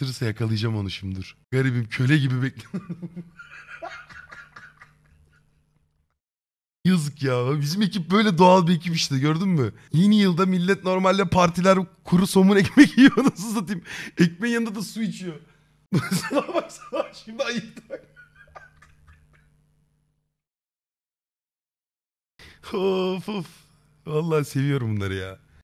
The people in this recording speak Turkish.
bastırırsa yakalayacağım onu şimdi dur. Garibim köle gibi bekliyorum. Yazık ya. Bizim ekip böyle doğal bir ekip işte gördün mü? Yeni yılda millet normalde partiler kuru somun ekmek yiyor nasıl satayım. Ekmeğin yanında da su içiyor. sana bak sana şimdi ayıptı. of of. Vallahi seviyorum bunları ya.